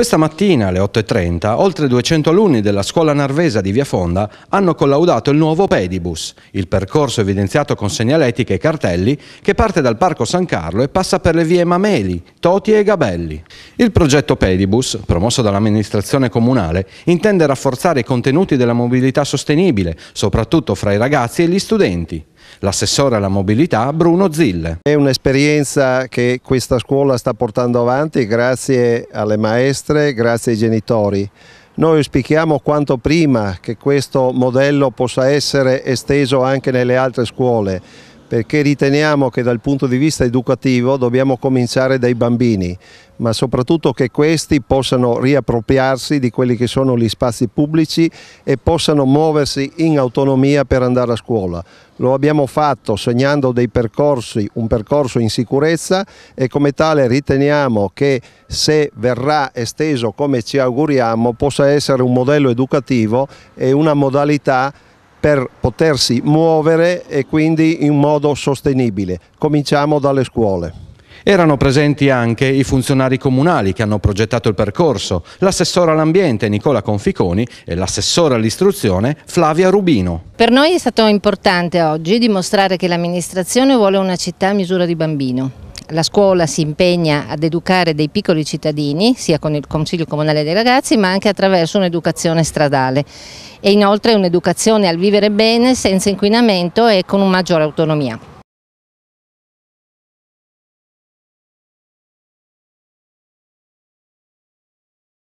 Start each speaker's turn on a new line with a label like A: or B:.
A: Questa mattina alle 8.30 oltre 200 alunni della scuola narvesa di Via Fonda hanno collaudato il nuovo Pedibus, il percorso evidenziato con segnaletiche e cartelli che parte dal Parco San Carlo e passa per le vie Mameli, Toti e Gabelli. Il progetto Pedibus, promosso dall'amministrazione comunale, intende rafforzare i contenuti della mobilità sostenibile, soprattutto fra i ragazzi e gli studenti. L'assessore alla mobilità Bruno
B: Zille. È un'esperienza che questa scuola sta portando avanti grazie alle maestre, grazie ai genitori. Noi auspichiamo quanto prima che questo modello possa essere esteso anche nelle altre scuole perché riteniamo che dal punto di vista educativo dobbiamo cominciare dai bambini, ma soprattutto che questi possano riappropriarsi di quelli che sono gli spazi pubblici e possano muoversi in autonomia per andare a scuola. Lo abbiamo fatto segnando dei percorsi, un percorso in sicurezza e come tale riteniamo che se verrà esteso come ci auguriamo possa essere un modello educativo e una modalità per potersi muovere e quindi in modo sostenibile. Cominciamo dalle scuole.
A: Erano presenti anche i funzionari comunali che hanno progettato il percorso, l'assessore all'ambiente Nicola Conficoni e l'assessore all'istruzione Flavia Rubino.
C: Per noi è stato importante oggi dimostrare che l'amministrazione vuole una città a misura di bambino la scuola si impegna ad educare dei piccoli cittadini, sia con il Consiglio Comunale dei Ragazzi, ma anche attraverso un'educazione stradale e inoltre un'educazione al vivere bene senza inquinamento e con maggiore autonomia.